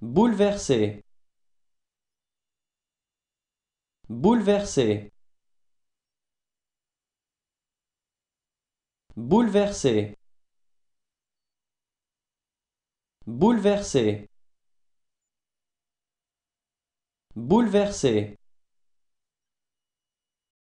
Bouleversé Bouleversé Bouleversé Bouleversé Bouleversé